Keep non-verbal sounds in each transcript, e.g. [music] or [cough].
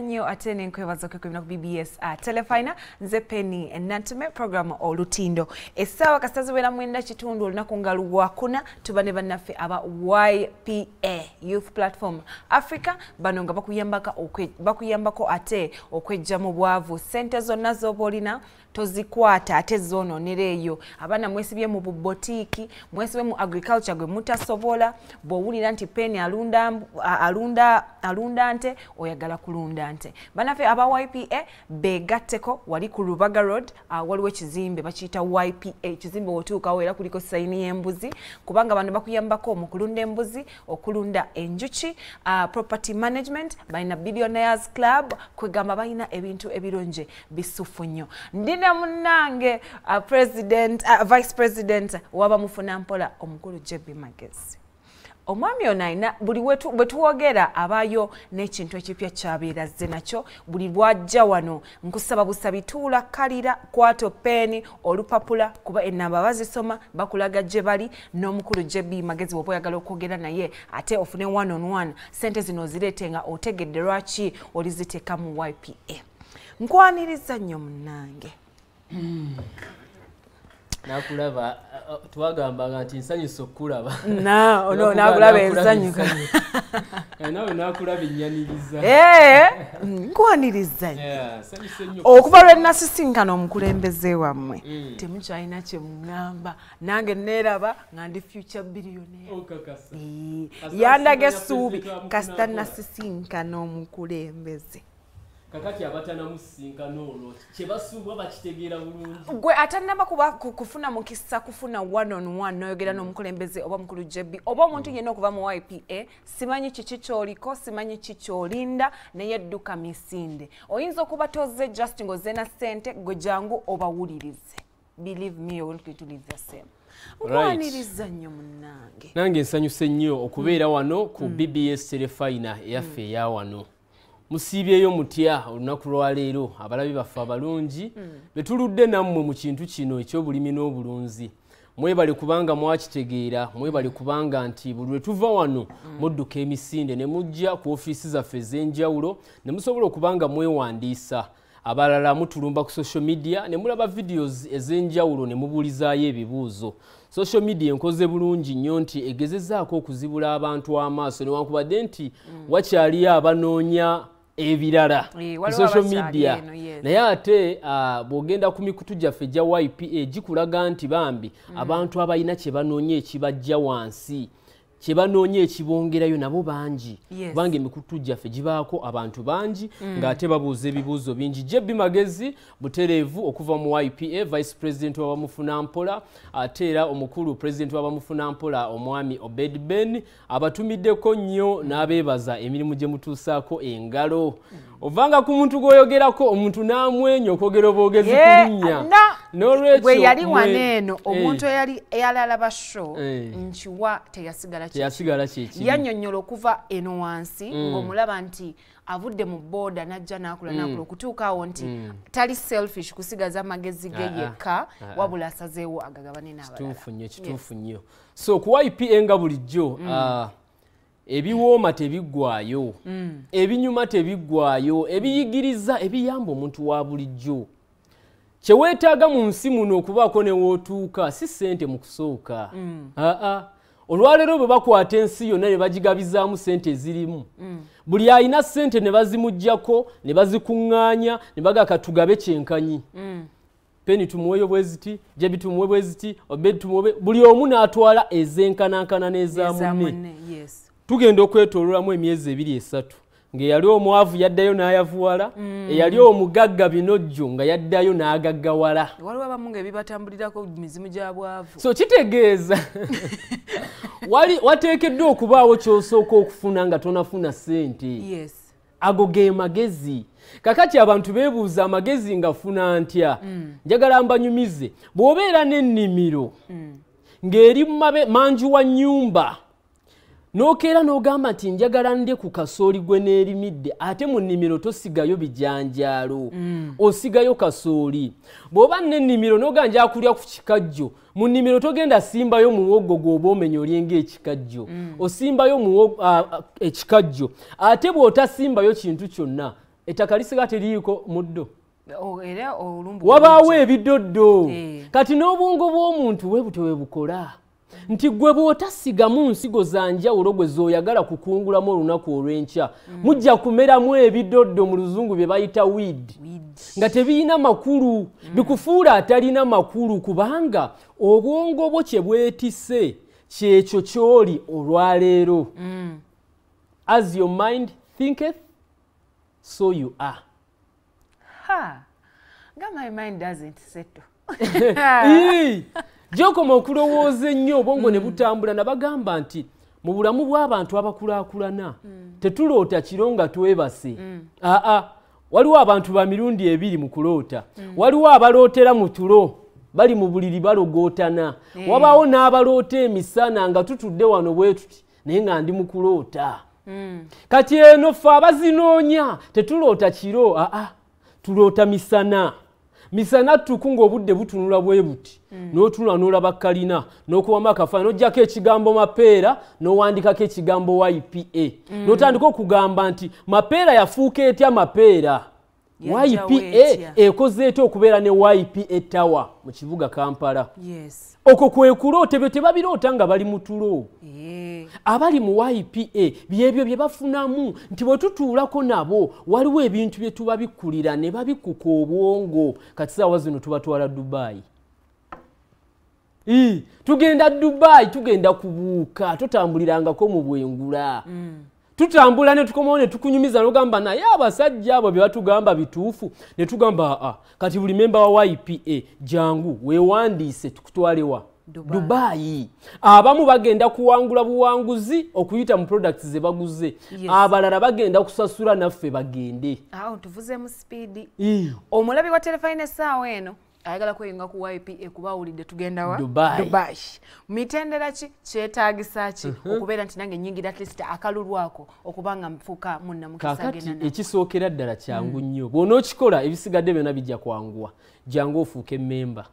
nyo ate nenkwebazoke kulina ku bbs uh, ah, telefina nze peni enantume program olutindo essaawa kasita zibeera mwenda kitundu olunaku nga luwakuna tuba ne bannaffe aba ypa youth platform africa bano nga bakuyambako ate okwejja mu bwavu sente zonna zoba olina tozikwata ate zoonoonera eyo abaana mwesibye mu bubotiiki mwesibye mu agriculture gwe mutasobola bw'owulira nti peni alunda, alunda, alunda nte oyagala kulunda Mulante. Banafe aba YPA begateko wali ku Rubaga Road uh, waliwo kizimbe bakiyita YPA kizimbe otuuka era kuliko saini y'embuzi kubanga bano bakuyambako mukulunda embuzi okulunda enjuki uh, property management baina billionaires club kwegamba baina ebintu ebironje bisufu nnyo ndina munange uh, ah, president uh, vice president waba mufuna mpola omukulu JB Magazine omwami ono alina buli bwe tuwogera abaayo n'ekintu ekipya kyabeera zze nakyo buli lwajja wano nkusaba busabi tuula kalira kwato peeni olupapula kuba enamba bazisoma bakulaga gye bali n'omukulu jebi magezi bweoba oyagala okwogera naye ate ofune one on one sente zino ozireete nga otegedde lwaki oliziteeka mu ypa nkwaniriza nnyo munange hmm. nakulaba uh, uh, twagambanga nti nsanyusa okulaba [laughs] nakulaba ensanyuka [laughs] eh, nawe nakulaba enyaniriza eh, [laughs] mm, nkwaniriza okuva lwenasisinkana omukulembeze wammwe mm. temukyalina kyemugamba nange neeraba nga ndi future billionaire oh, eh, yandaga essuubi kasita nasisinkana omukulembeze kakati abatana musisinkana olwo kyebasuubwa bakitegeera bulungi gwe atanaba kuba kufuna mukisa kufuna one on one noyogera mm. n'omukulembeze oba omukulu jeb oba omuntu mm. yenna okuva mu ipa simanyi kiki kyoliko simanyi kikyolinda naye dduka misinde oyinza okuba toze just ngozena sente gwe jangu obawulirize believe me olkitulizasem nkwaniriza nnyo munange nange nsanyuse nnyo okubeera mm. wano ku mm. bbs terefayina eyaffe mm. eya wano mm. musiibyeyo mutya olunaku lwaleero abalabi baffe abalungi mm. betuludde nammwe mu kintu kino ekyobulimi n'obulunzi mwebale kubanga mwakitegeera mwebale kubanga nti buli lwetuva wano mm. mudduka emisinde ne mujja ku ofiisi zaffe ez'enjawulo ne musobola okubanga mwewandiisa abalala mutulumba ku social media ne mulaba videos ez'enjawulo ne mubuulizaayo ebibuuzo social media enkoze bulungi nnyo nti egezezaako okuzibula abantu amaaso newankubadde nti mm. wakyaliyo abanoonya ebirala social media naye ate ah, bwogenda ku mikutu gyaffe gya ypa gikulaga nti bambi mm. abantu abalina kye banoonya ekibajja wansi kyebanoonya ekibongerayo nabo bangi kubanga emikutu gyaffe gibaako abantu bangi mm. ngaate babuuza ebibuuzo bingi jebi magezi butereevu okuva mu ipa vice president wabamufunampola ate era omukulu president wabamufunampola omwami obed ben abatumiddeko nnyo n'abeebaza emirimu gye mutuusaako engalo mm. ovanga ku muntu gw'oyogerako omuntu n'amwenya okwogera obwogezi kulinnya we yali wano eno eh. omuntu eyalala ba show eh. nkiwa teyasigala yanyonyola okuva eno wansi mm. ngaomulaba nti avudde mu boda najja nakula mm. nakula okutuuka awo nti mm. tali selfish kusigaza amagezi ge ah, ah, yekka ah, wabula asazeewo agagabane nkitufu nnyo so kuwa ipa nga bulijjo ebiwooma tebiggwayo ebinyuma tebiggwayo ebiyigiriza ebiyamba omuntu wa bulijjo kyeweetaaga mu nsi muno okubaako newootuuka si sente mu kusooka mm. aa ah, ah. olwaleero bwe bakwata ensi yonna ne bagigabizaamu sente ezirimu mm. buli alina sente ne bazimugjako ne bazikuŋŋaanya ne bagaka tugabe kyenkanyi mm. peni tumuweyo bweziti jebi tumuwe bweziti obetumuwe buli omu n'atwala ezenkanankana n'ezamunne tugenda okwetoolwamu emyezi ebiri esatu ng'eyali omwavu yaddayo n'ayavuwala mm. eyali omugagga binojjo nga yaddayo n'agaggawala so kitegeeza [laughs] wateekeddwa okubaawo ky'osooka okufuna nga tonafuna ssente ago ge magezi kakati abantu beebuuza amagezi nga funa ntya mm. njagala mbanyumize bw'obeera n'ennimiro mm. ng'eri mmabe manjuwa nnyumba nokeera n'ogamba nti njagala ndye ku kasooli gwe n'erimidde ate mu nnimiro tosigayo bijanjaalo mm. osigayo kasooli bw'oba nnennimiro n'oganjakulya ku kikajjo mu nnimiro togenda simbayo muwoggo gw'oba omenya olyenga ekikajjo mm. osimbayo ekikajjo ate bw'otasimbayo kintu kyonna ettaka lisiga teriiko muddo wabaawo ebidoddo eh. kati n'obwongo bw'omuntu webutewebukola nti gwe bw'otasigamu nsigo za njawulo gwe z'oyagala kukungulamu olunaku olw'enkya mm. mujja kumeramu ebidoddo mu luzungu bye bayita wid nga tebiyina makulu mm. bikufuula atalina makulu kubanga obwongo bwo kye bwetise kyekyo kyoli olwaleero mm. as your mind thinketh so you are [laughs] [laughs] gyokoma okulowooza ennyo obwongo ne mm. butambula nabagamba nti mu bulamu bw'abantu abakulaakulana mm. tetuloota kiro nga twebase mm. aa waliwo abantu ba mirundi ebiri mu kuloota waliwo abalootera mu tulo bali mu buliri balogootana wabaawo n'abaloota emisana nga tutudde wano bwe tuti naye nga ndi mu kuloota kati eno fe abazinoonya tetuloota kiro aa tuloota misana misana ttuku ngaobudde butunula bwe buti mm. notunula nolaba kalina nokubamu akafaana nojjako ekigambo mapeera nowandikako ekigambo ypa mm. notandika okugamba nti mapeera yafuuka etya mapeera ypa ekoze ete okubeera ne ypa tawa mu kibuga kampala yes. okwo kwekulootebyo tebabiroota nga bali mu tulo yeah. abali mu ypa byebyo bye bafunamu nti bwe tutuulako nabo waliwo ebintu bye tuba bikkulira ne babikuka obwongo kati saawa zino tubatwala dubaayi tugenda dubaayi tugenda kubuuka totambulirangako mu bwengula mm tutambula ne tukomawo ne tukunyumiza n'ogamba naye abasajja abo bye batugamba bituufu ne tugamba aa ah, kati buli memba wa ypa jangu weewandiise tukutwalewa dubai, dubai. abamu bagenda kuwangula buwanguzi okuyita mu product ze baguze yes. abalala bagenda kusasula naffe bagende oh, tuvuzemu speedi mm. omulabi wa telefaine essaawa eno ayagala kweyunga ku yp ekubawulidde tugendawa dubai, dubai. mitendera ki kyetagisa ki uh mhm. -huh. okubeera nti nange nyingira atlist akalulwako okuba nga nfuuka munnamukisakati ekisookera ddala kyangu mm. nnyo bwona okikola ebisigadde byonna bijja kwanguwa jangu ofuuka emmemba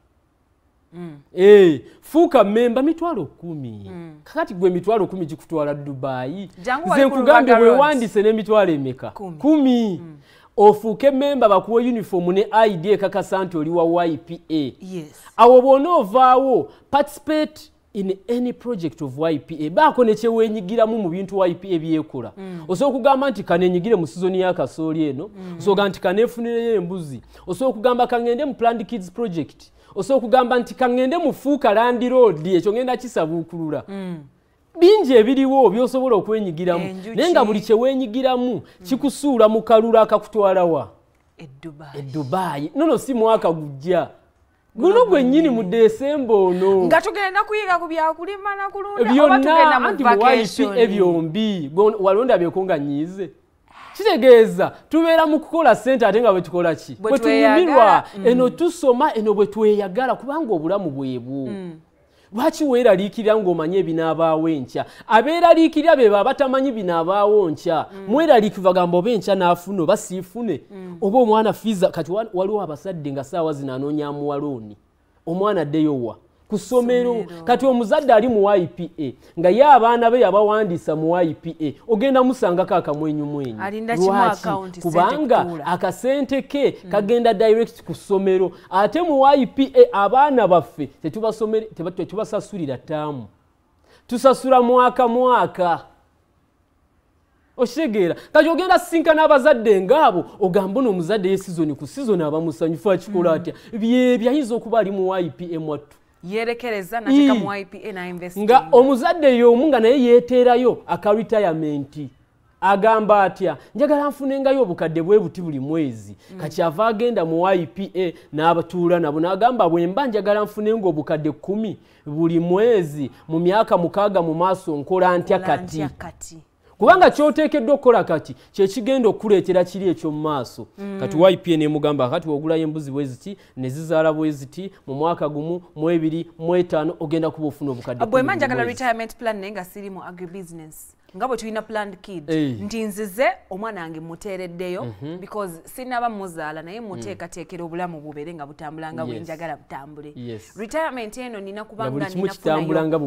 Mm. Hey, eh, fuuka memba mitwalo kumi mm. kakati gwe mitwalo kumi gikutwala dubaayi nze nkugambye wewandise n'emitwalo emeka kumi, kumi. Mm. ofuuke memba bakuwa uniformu ne id ekakasa nti oli wa ypa yes. awo bwona ovaawo participate in any project of ypa baako nekyewenyigiramu mu bintu ypa byekola mm. osobola okugamba nti kanenyigire mu sizoni yakasooli eno mm. osoboga nti kanefunireyo embuzi osobola okugamba kaŋŋende mu planned kids project osobola okugamba nti kaŋŋende mu fuuka landi road ekyo ŋenda kisabuukulula mm. bingi ebiriwo byosobola okwenyigiramu naye nga buli kyewenyigiramu hmm. kikusuula mu kalulu akakutwalawa edubaayi e nono si mwaka gujja guno gwennyini mu desemba ono nga tugenda kuyiga ku byakulima nakulundabyonna e anti muwaifi ebyombi walonda byeko nga nyiize kitegeeza tubeera mu kukola sente ate nga bwetukola ki bwetunyumirwa hmm. eno tusoma eno bwetweyagala kubanga obulamu bwebwo mm. lwaki weeraliikirira ngaomanyi ebinaabaawo enkya abeeraliikirira beba abatamanyi binaabaawo nkya mm. mweraliikirwa gamba oba enkya naafuna oba siifune mm. oba omwana fiiza kati waliwo abasadde nga saawa zino anoonya muwalooni omwana addeyo wa mm. ku ssomero kati omuzadde ali mu ipa nga ye abaana be yabawandiisa mu ipa ogenda musangako akamwenyumwenyulwaki kubanga akasente ke hmm. kagenda direct ku ssomero ate mu ipa abaana baffe tetubasasulira ttaamu tusasula mwaka mwaka okitegeera kati ogenda sinka n'abazadde ngaabo ogambe n'omuzadde ye sizoni ku sizoni abamusanyufu akikola hmm. atya byebyayinza okuba ali mu ipa mwattu yerekereza hmm. nakika mu IPA na investi nga omuzadde yomu nga naye yeterayo aka retirement agamba atya njagala nfunengayo obukadde bwe buti buli mwezi mm. kati ava agenda mu ipa n'abatuula nabo n'agamba bwemba njagala nfunenga obukadde kumi buli mwezi mu myaka mukaaga mu maaso nkola ntya kati, kati. kubanga kyoteekeddwa okukola kati kyekigenda okuleetera kiri ekyomumaaso mm. kati ypn mugamba kati wogulayo embuzi bweziti nezizaala bweziti mu mwaka gumu mu ebiri mu etaano ogenda kuba ofuna obukaddebwemanjagala retirement plan naye nga siri mu agribusiness nga bwe tulina planned kid nti nzize omwana wange muteereddeyo mhm. because sinaba muzaala naye mm. muteekateekera obulamu bubeere nga butambula nga bwenjagala butambule retirement eno nina kubanae nga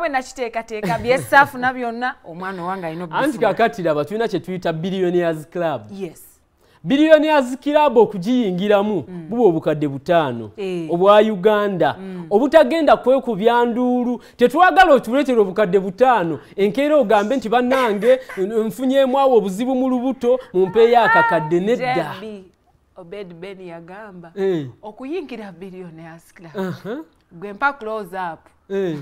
bwe nakiteekateeka byesaafuna byonna omwana owange ayinaanti kakatiraba tulina kyetuyita billionaires club yes biliyoni azikiraba okugiyingiramu mm. buba obukadde butaano eh. obwa uganda mm. obutagenda kwekubya nduulu tetwagala otuleetera obukadde butaano enkeera ogambe nti bannange [laughs] nfunyemu awo obuzibu mu lubuto mumpeeyo akakadde nedda obed ben yagamba eh. okuyingira biliyoni azikiraba uh -huh. gwe mpa close up eh.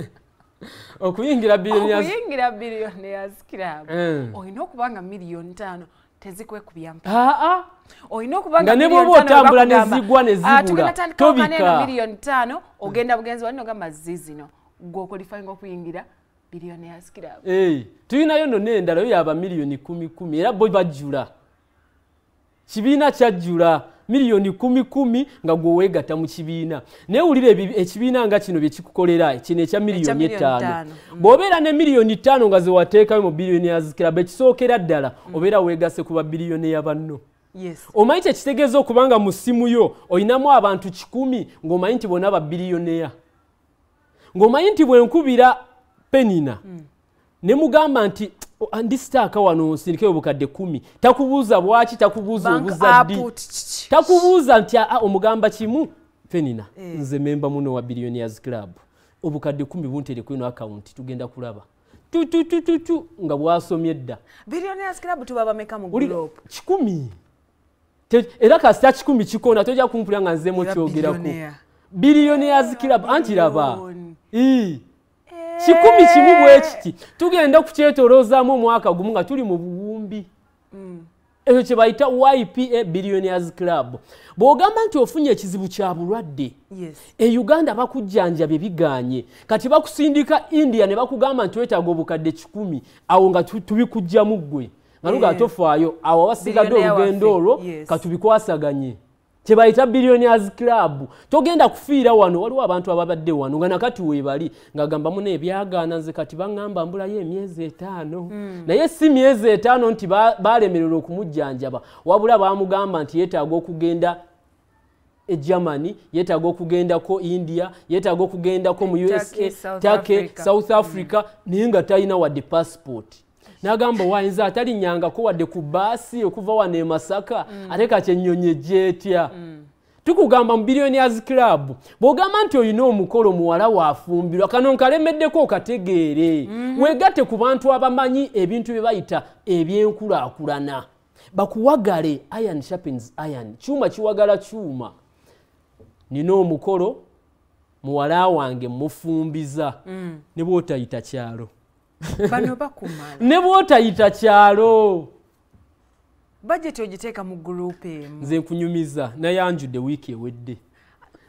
[laughs] okuyingira biliyoni azikiraba mm. oyina okuba nga miliyoni taano tezikwekubyampa olina okubanga nebwoba otambula nezigwa nezigulatobika ah, milioni tano ogenda bugenzi wali nogamba zi zino gwokolifayinga okuyingira biliyoni yasikira tulinayo nonee endala yo yaba miliyoni kumi kumi era bo bajjula kibiina kyajjula miliyoni kumi kumi nga gwewegatta mu kibiina naye wulira ekibiina nga kino bye kikukolera kino ekya miliyoni etaano mm. bw'obeera ne miliyoni ttaano nga zewateekayo mu billioniers club ekisookera ddala mm. obeera weegase kuba biliyoni ya banno Yes. omanyi kyekitegeeza okubanga mu ssimu yo olinamu abantu kikumi ng'omanyi nti bonna babiliyoneya ng'omanyi nti bwenkubira penina mm. ne mugamba nti Oh, ndi sitaaka wano nsindika obukadde kumi takubuuza bwaki takubuuza obuza ddi takubuuza nti aa ah, ah, omugamba kimu fenina eh. nze memba muno wa billionears club obukadde kumi buntereku ino akawunti tugenda kulaba tttt nga bwasomye dda kikumi era kasita kikumi kikona tojja kumpula nga nzemu kyogerako billionears club anti raba kikumi kimu eh. bwekiti tugenda kukyetoloozaamu omwaka gumu nga tuli mu buwumbi mm. ekyo kye bayita ypa billionars club bw'ogamba nti ofunye ekizibu kya bulwadde e uganda bakujjanja bye bigaanye kati bakusindika india ne bakugamba nti wetaaga obukadde kikumi awo nga tubikugjamu ggwe nga lugaatofaayo eh. awo abasigadde olugendo olwo katubikwasaganye yes. kyebayita billionars club togenda kufiira wano waliwo abantu ababadde wano nga nakati webali ngaagamba mu nebyagaana nze kati baŋamba mbulayo emyezi etaano hmm. naye si myezi etaano nti balemererwa okumujjanjaba wabula bamugamba nti yeetaaga okugenda e germany yeetaaga okugendako india yeetaaga okugendako mu usa take south africa, africa mm. naye nga talina wadde passipooti nagamba wayinza atalinyangako wadde ku baasi okuva wano emasaka mm. ate kakyenyonyeje etya mm. tukugamba mu billionias club bwogamba nti olina omukolo muwala wafumbirwa kano nkalemeddeko okategeere mm-hmm. wegatte ku bantu abamanyi ebintu bye bayita ebyenkulaakulana bakuwagale iron shapins iron kyuma kiwagala kyuma nina omukolo muwala wange mufumbiza mm. ne bwotayita kyalo ne bwotayita kyalo nze nkunyumiza naye anjudde wiiki ewedde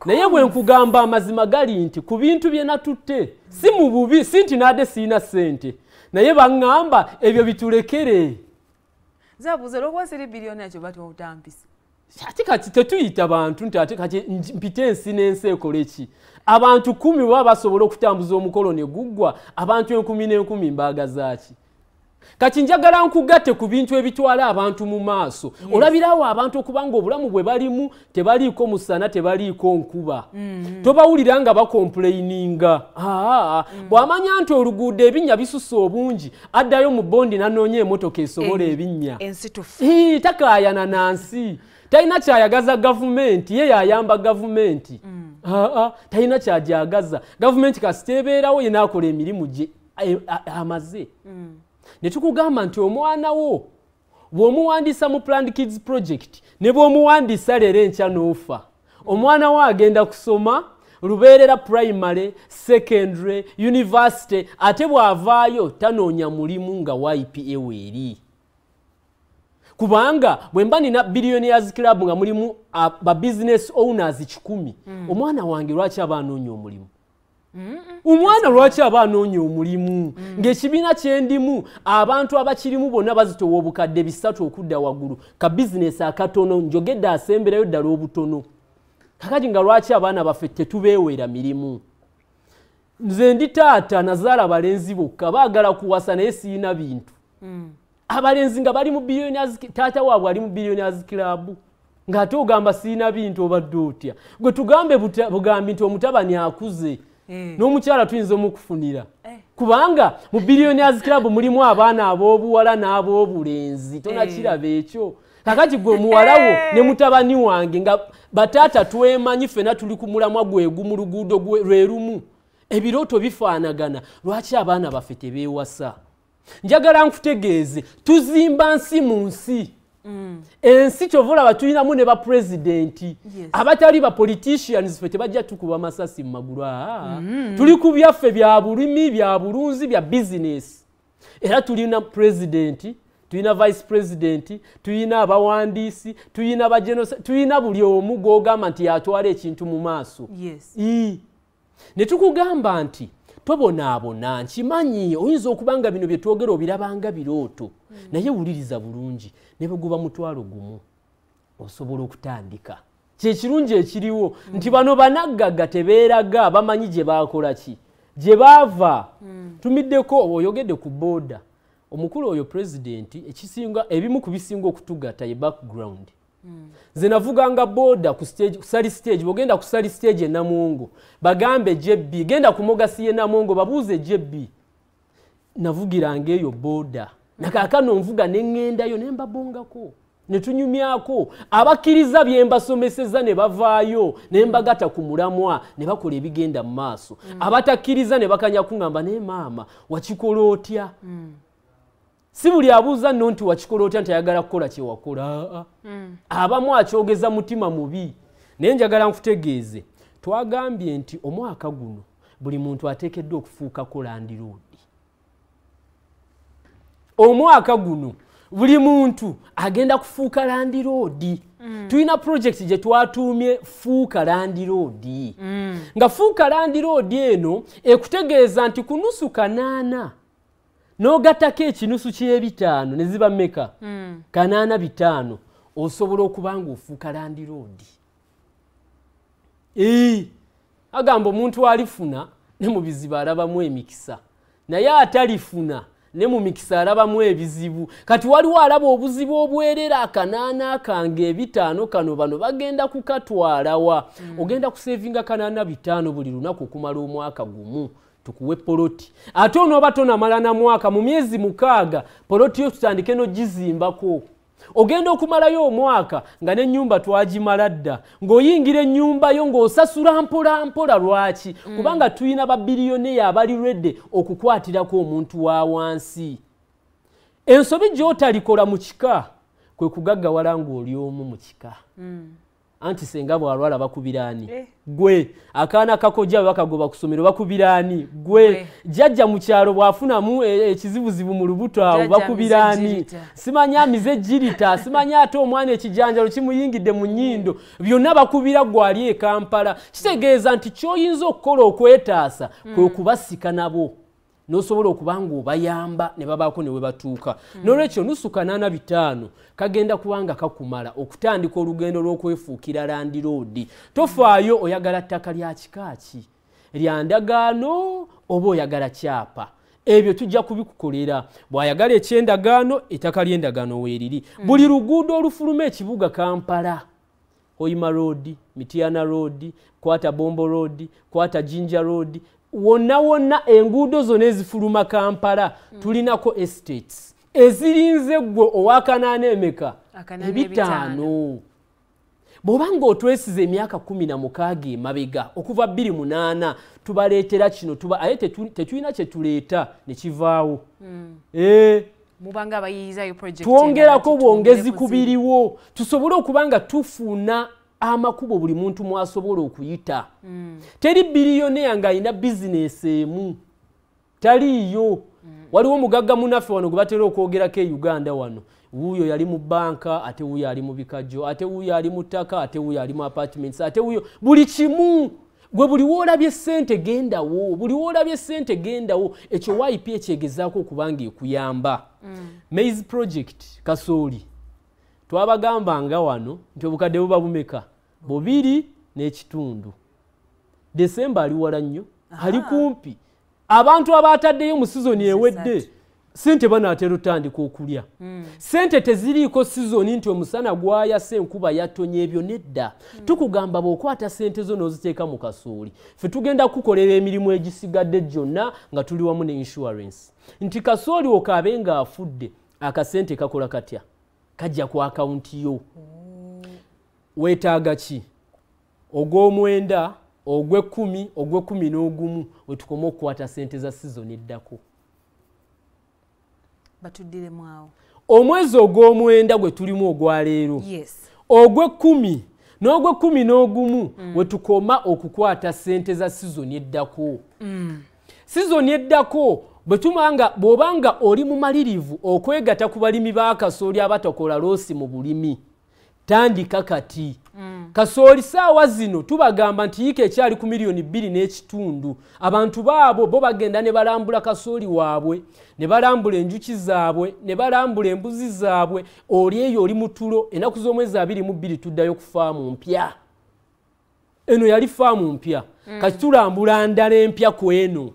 naye bwe nkugamba amazima gali nti ku bintu bye natutte si mu bubi si nti nadde siina ssente naye baŋŋamba ebyo bitulekere zabuzalwokuba siri biliyoni akyo batwa otampisa ati kati tetuyita bantu nti ate kati mpite ensi n'ensi ekole ki abantu kumi baba basobole okutambuza omukolo ne guggwa abantu enkumi n'enkumi mbaaga zaaki kati njagala nkugatte ku bintu ebitwala abantu mu maaso yes. olabirawo abantu okuba nga obulamu bwe balimu tebaliiko musana tebaliiko nkuba mm -hmm. tobawulira nga bakompulaininga aa mm -hmm. bwamanya nti oluguudo ebinnya bisusa obungi addayo mu bondi nanoonya emotoka esobola ebinnya takaayana nansi mm -hmm. talina kyayagaza gavumenti ye yayamba gavumenti mm. aa talina kyajagaza gavumenti kasitebeerawo yena akola emirimu gye e, amaze mm. ne tukugamba nti omwana wo bw'omuwandisa mu planned kids project ne bw'omuwandisa leero enkya n'ofa omwana wo agenda kusoma lubeerera primary secondary university ate bw'avaayo tanoonya mulimu nga ypa weeri kubanga bwemba nina billionaires club nga mulimu uh, ba business owners kikumi mm. omwana wange lwaki abaanoonya omulimu omwana lwaki aba anoonya omulimu hmm. ng'ekibiina kyendimu abantu abakirimu bonna bazitowa obukadde bisatu okudda waggulu ka bizinesi akatono njogedde asemberayo ddala obutono kakati nga lwaki abaana baffe tetubeewera mirimu nze ndi taata nazaala balenzi bokka baagala kuwasa naye siina bintu mm. abalenzi nga bali mu taata waabwe ali mu billionaires club ngaate ogamba siina bintu obadde otya gwe tugambe bugambi nti omutabani akuze mm. n'omukyala tuyinza omukufunira eh. kubanga mu billionaires club mulimu abaana ab'obuwala n'ab'obulenzi tonakiraba eh. ekyo kakati gwe muwalawo eh. ne mutabani wange nga bataata twemanyi fena tuli ku mulamwa gwegu mu luguudo lwe lumu ebirooto bifaanagana lwaki abaana baffe tebeewasa njagala nkutegeeze tuzimba nsi mu nsi mm. ensi kyova olaba tulinamu ne bapurezidenti abatali bapolitisians ffe tebajja tukuba masasi mu magulu aa mm. tuli ku byaffe bya bulimi bya bulunzi bya bizinesi era tulina purezidenti tulina vice purezidenti tulina abawandiisi tulina tulina buli omu gogamba nti yatwala ekintu mu maaso ne tukugamba nti tobonaabona nkimanyi oyinza okuba nga bino byetwogera obirabanga birooto mm. naye wuliriza bulungi nebweguba mutwalo gumu osobola okutandika kyekirungi ekiriwo mm. nti bano banaggaga tebeeraga bamanyi gye baakola ki gye baava mm. tumiddeko oyogedde ku booda omukulu oyo purezidenti ekisinga ebimu ku bisinga okutugata ye background zinavuga nga boda ku stage kusali stage bogenda kusali stage ena mungu bagambe JB genda kumoga si ena mungu babuze JB navugirange eyo boda nakakano mvuga nengenda yo nemba bongako netunyumyako abakiriza byembasomeseza ne bavaayo nembagata ku mulamwa ne bakola ebigenda mu maaso mm. abatakiriza ne bakanya kungamba ne maama wakikola otya mm. si buli abuuza nno nti wakikola otya ntayagala kukola kyewakola ah, ah. mm. abamu akyogeza mutima mubi naye njagala nkutegeeze twagambye nti omwaka guno buli muntu ateekeddwa okufuukako landiroodi omwaka guno buli muntu agenda kufuuka landiroodi mm. tulina purojekiti gye twatuumye fuuka landiroodi mm. nga fuuka landiroodi eno ekutegeeza nti kunusu kanaana n'ogattako ekinusu kyebitaano ne ziba meka hmm. kanaana bitaano osobola okuba nga ofuuka landiroodi ee agamba omuntu alifuna ne mu bizibu alabamu emikisa naye atalifuna ne mu mikisa alabamu ebizibu kati waliwo alaba obuzibu obwerera akanaana kange ebitaano kano bano bagenda kukatwalawa hmm. ogenda kusevinga kanaana bitaano buli lunaku okumala omwaka gumu tukuwe poloti ate onooba tonamala na mwaka mu myezi mukaaga poloti yo tutandike nogizimbako ogenda okumalayo omwaka nga n'ennyumba twagimala dda ng'oyingira ennyumbayo ng'osasula mpola mpola lwaki mm. kubanga tulina babiliyoneya abalirwedde okukwatirako omuntu wa wansi ensobi gy'otalikola mu kika kwe kugaggawala ng'oli omu mu kika mm. anti senga bwalwala bakubirani eh. gwe akaana kakojja bakagoba kusomero bakubirani gwe jjajja mukyalo bwafuna mu ekizibu eh, eh zibu mu lubuto awo bakubirani simanya amize jirita [laughs] simanya ate omwana ekijanjalo kimuyingidde mu nnyindo byonna bakubira gwali e kampala kitegeeza nti kyoyinza okukola okwetaasa kwe hmm. kubasika nabo mm. nosobola okuba nga obayamba ne babaako ne we batuuka nolwekyo nusu kanaana bitaano kagenda kuba nga kakumala okutandika olugendo lw'okwefuukira landiroodi tofaayo oyagala ttaka lya kikaaki lyandagaano oba oyagala kyapa ebyo tujja kubikukolera bwayagala ekyendagaano ettaka lyendagaano weeriri mm. buli luguudo olufuluma ekibuga kampala oima roodi mitiana roodi kwata bombo roodi kwata jinja roodi wonna wonna enguudo zonna ezifuluma kampala mm. tulinako estates ezirinze gwe owakanaana emeka ebitaano bw'oba ngaotwesiza emyaka kumi na mukaaga emabega okuva bbiri munaana tubaleetera kino tuba aye tetulina kyetuleeta nekivaawo mm. eh? twongerako bwongezi kubiriwo tusobole okuba nga tufuna amakubo buli muntu mwasobola okuyita mm. teri biliyoneya ngaayina bizinesi emu taliiyo mm. waliwo omugagga munaffe wano gwe batera okwogerako e uganda wano wuuyo yali mu banka ate wuuyo ali mu bikajjo ate wuuyo ali mu ttaka ate wuuyo ali mu apartments ate wuuyo buli kimu gwe buliwo olabye esente gendawo buliwo olabye esente gendawo ekyo yip ekyegezaako okubanga ekuyamba mm. maize project kasooli twabagambanga wano nti obukadde buba bumeka bubiri n'ekitundu desemba ali wala nnyo ali kumpi abantu abataddeyo mu sizoni ewedde sente banaatera otandika okulya mm. sente teziriiko sizoni nti omusana gwayasa enkuba yatonya ebyo nedda mm. tukugamba bweokwata sente zo n'oziteeka mu kasooli fe tugenda kukolera emirimu egisigadde gyonna nga tuli wamu ne insurance nti kasooli okaabe ng'afudde akasente kakola katya kajja ku akawunti yo mm. weetaaga ki ogwomwenda ogwekumi ogwekumi n'ogumu wetukoma okukwata sente za sizoni eddako omwezi ogwomwenda gwe tulimu ogwaleero yes. ogwekumi n'ogwekumi n'ogumu mm. wetukoma okukwata sente za sizoni eddako mm. sizoni eddako bwoba nga oli mumalirivu okwegata ku balimi ba kasooli abatakola loosi mu bulimi tandika kati mm. kasooli saawa zino tubagamba nti yiika ekyali ku miliyoni bbiri n'ekitundu abantu baabo bo bagenda ne balambula kasooli waabwe ne balambula enjuki zaabwe ne balambula embuzi zaabwe oli eyo oli mutulo ennaku z'omwezi abiri mu bbiri tuddayo ku faamu mpya eno yali faamu mpya mm. kati tulambula ndala empya ku eno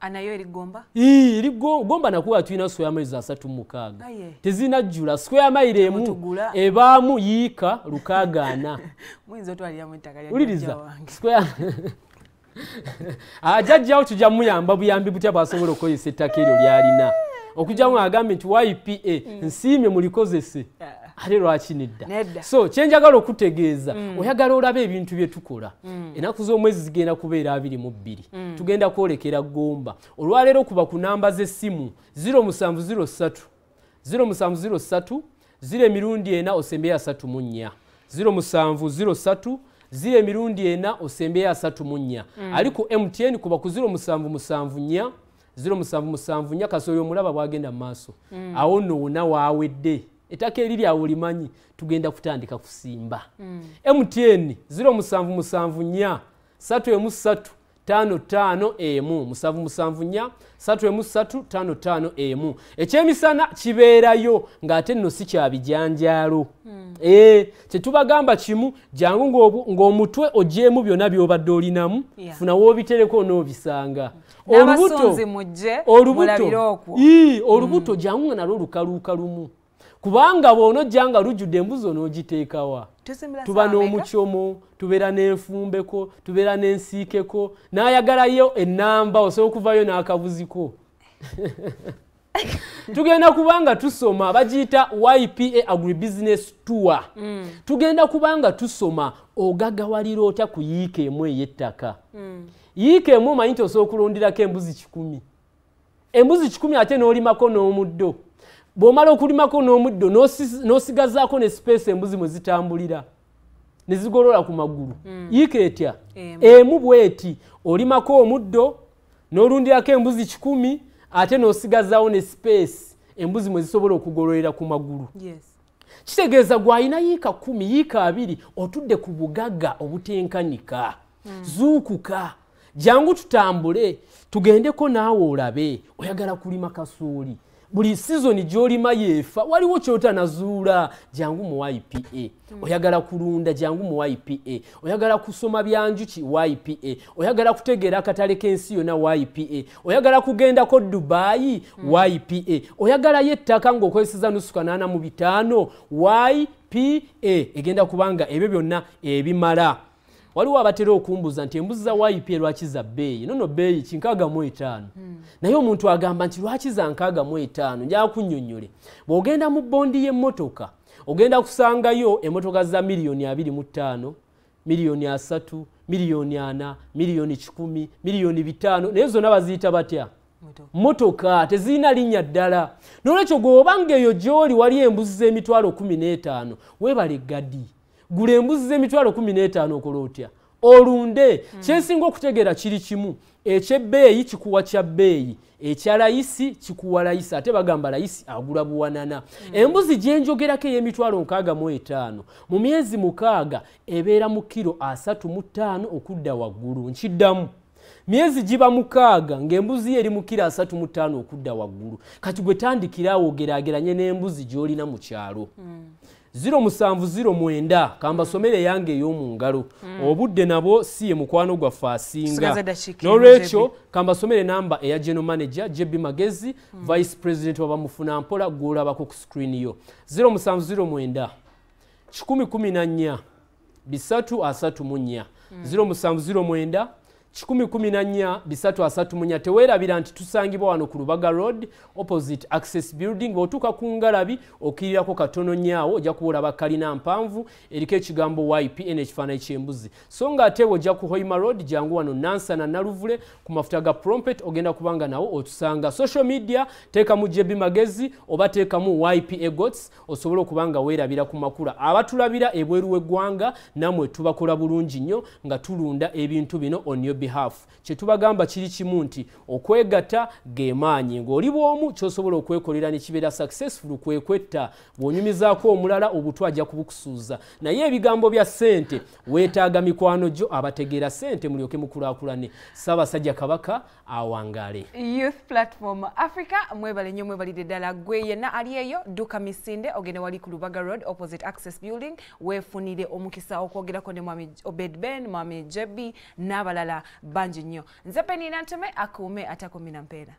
anayo erigomba erigomba nakuwa atulina sqwaya mayiro asatu mukaaga tezinajjula sqwaya mayiro emu ebaamu yiika lukaaga ana uliriza jajjawo tujamuyamba buyambi butya bwasobola okukozesa ettaka eryo lyalina okujjamu agambe nti ypa mm. nsiimye mulikozese yeah. ate lwaki nedda so kyenjagala okutegeeza mm. oyagala olaba ebintu byetukola mm. enaku z'omwezi zigenda kubeera abiri mu bbiri mm. tugenda kwolekera gomba olwaleero kuba ku namba z'essimu 07 ziro emirundi ena osembeyo asatu mu nnya 07 ziri emirundi ena osembeyo asatu mu nnya mm. ali ku mtn kuba ku 07 74 07 74 kasooyo omulaba bwagenda mu maaso mm. awo noona waawedde ettaka eriri awo limanyi tugenda kutandika kusimba mm. mtn 0774 ekyemisana kibeerayo ng'ate nno si kya bijanjaalo hmm. eh, kyetubagamba mm. e, kimu jangu ng'omutwe ogyemu byonna by'obadde olinamu yeah. funa woobitereko n'obisanga olubuto olubuto hmm. jangu nga nalwo lukaluuka lumu mm. kubanga bwona ojja nga lujjudde embuzo n'ogiteekawa tuba n'omukyomo tubeera n'enfumbeko tubeera n'ensiikeko n'ayagalayo ennamba osobola okuvayo n'akabuziko [laughs] tugenda kubanga tusoma bagiyita ypa agribusiness tour mm. tugenda kubanga tusoma ogagawalira otya ku yiika emu ey'ettaka mm. yiika emu omanyi nti osobola okulondirako embuzi kikumi embuzi kikumi ate n'olimako n'omuddo bw'omala okulimako n'omuddo n'osigazaako ne sipeesi embuzi mwe zitambulira ne zigolola ku maggulu hmm. yiika etya emu bweti olimako omuddo n'olundirako embuzi kikumi ate n'osigazaawo ne sipeesi embuzi mwe zisobola okugololera ku maggulu kitegeeza gwalina yiika kumi yiika abiri otudde ku bugagga obutenkanika hmm. zuukuka jangu tutambule tugendeko naawe olabe oyagala kulima kasuuli buli sizoni gyolima yeefa waliwo kyotanazuula jangu mu ipa mm. oyagala kulunda jangu mu ipa oyagala kusoma byanjuki ipa oyagala kutegeera akatale k'ensi yonna ipa oyagala kugendako dubaayi ipa mm. oyagalayo ettaka ng'okozeseza nusu kanaana mu bitaano ipa egenda kubanga ebyo byonna ebimala waliwo abatera okumbuza nti embuzi za yip lwaki za bbeeyi nono bbeeyi kinkaaga mu etaano hmm. naye omuntu agamba nti lwaki za nkaaga mu etaano njakunnyonnyole bw'ogenda mu bondi y'emmotoka ogenda kusangayo emmotoka za miliyoni abiri mu ttaano miliyoni asatu miliyoni ana miliyoni kikumi miliyoni bitaano naye zonna baziyita batya motoka tezirina linnya ddala nolwekyo gwe obanga eyo gyoli wali embuzi z'emitwalo kumi n'etaano weebale gadi gula embuzi z'emitwalo 15 okola otya olunde hmm. kyensinga okutegeera kiri kimu ekyebbeeyi kikuwa kya bbeeyi ekya layisi kikuwa layisi ate bagamba layisi agula buwanana hmm. embuzi gye njogerako ey'emitwalo 65 mu myezi mukaaga ebeera mu kiro 35 okudda waggulu nkiddamu myezi giba mukaaga ngaembuzi yo eri mu kiro 35 okudda waggulu kati gwe tandikira awo ogeraageranye n'embuzi gy'olina mu kyalo hmm. 0709 kambasomere yange ey'omungalo mm. obudde nabo si ye mukwano gwaffe asinga nolwekyo kambasomere namba eya general manager jeb magezi mm. vice president wabamufuna mpola gwolabako ku screen yo 0709 1114 334 mm. 0709 1434 teweerabira nti tusangibwa wano ku lubaga road opposite access building bweotuuka ku ngalabi okiriirako katono nyaawo ojja kuba olaba kalina mpanvu eriko ekigambo ypn ekifaananyi ky'embuzi so nga atewe ojja ku hoima road jangu wano nansana naluvule ku mafuta ga prompet ogenda kubanga nawo otusanga social media teekamu jebi magezi oba teekamu ypa gots osobole okubanga weerabira ku makula abatulabira ebweru w'eggwanga nammwe tubakola bulungi nnyo nga tulunda ebintu bino onyo behalfu kyetubagamba kiri kimu nti okwegatta gemaanyi ng'oli bwomu kyosobola okwekolera nekibeera successful kwekwetta bwonyumizaako omulala obutw ajja kubukusuuza naye ebigambo bya ssente weetaaga mikwano gyo abategeera ssente mulyoke mukulaakulane ssaabasajja kabaka awangale youth platform africa mwebale nnyo mwebalire ddala gwe yenna ali eyo duka misinde ogende wali ku lubaga road opposite access building weefunire omukisa okwogerako ne mwami obed ben mwami jebi n'abalala bangi nnyo nze ni ntome akume atakumina mpeera